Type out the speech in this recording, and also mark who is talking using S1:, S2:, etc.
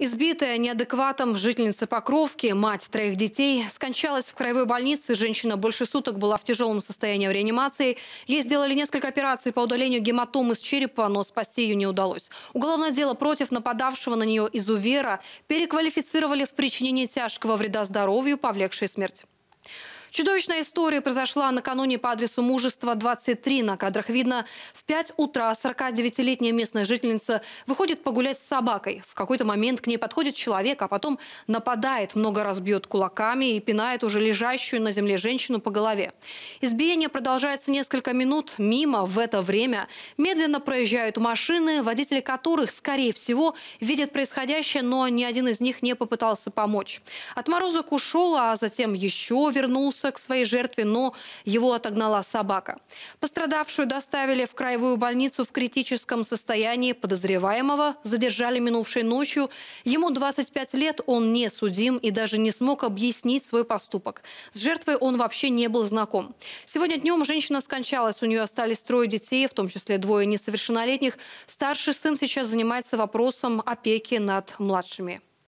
S1: Избитая неадекватом жительница Покровки, мать троих детей, скончалась в краевой больнице. Женщина больше суток была в тяжелом состоянии в реанимации. Ей сделали несколько операций по удалению гематомы с черепа, но спасти ее не удалось. Уголовное дело против нападавшего на нее изувера переквалифицировали в причинении тяжкого вреда здоровью, повлекшей смерть. Чудовищная история произошла накануне по адресу мужества 23. На кадрах видно, в 5 утра 49-летняя местная жительница выходит погулять с собакой. В какой-то момент к ней подходит человек, а потом нападает, много раз бьет кулаками и пинает уже лежащую на земле женщину по голове. Избиение продолжается несколько минут. Мимо в это время медленно проезжают машины, водители которых, скорее всего, видят происходящее, но ни один из них не попытался помочь. Отморозок ушел, а затем еще вернулся бросился к своей жертве, но его отогнала собака. Пострадавшую доставили в краевую больницу в критическом состоянии. Подозреваемого задержали минувшей ночью. Ему 25 лет, он не судим и даже не смог объяснить свой поступок. С жертвой он вообще не был знаком. Сегодня днем женщина скончалась, у нее остались трое детей, в том числе двое несовершеннолетних. Старший сын сейчас занимается вопросом опеки над младшими.